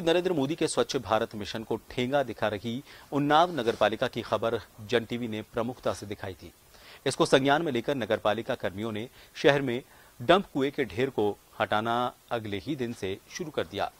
प्रधानमंत्री नरेंद्र मोदी के स्वच्छ भारत मिशन को ठेंगा दिखा रही उन्नाव नगरपालिका की खबर जन टीवी ने प्रमुखता से दिखाई थी इसको संज्ञान में लेकर नगरपालिका कर्मियों ने शहर में डंप कुएं के ढेर को हटाना अगले ही दिन से शुरू कर दिया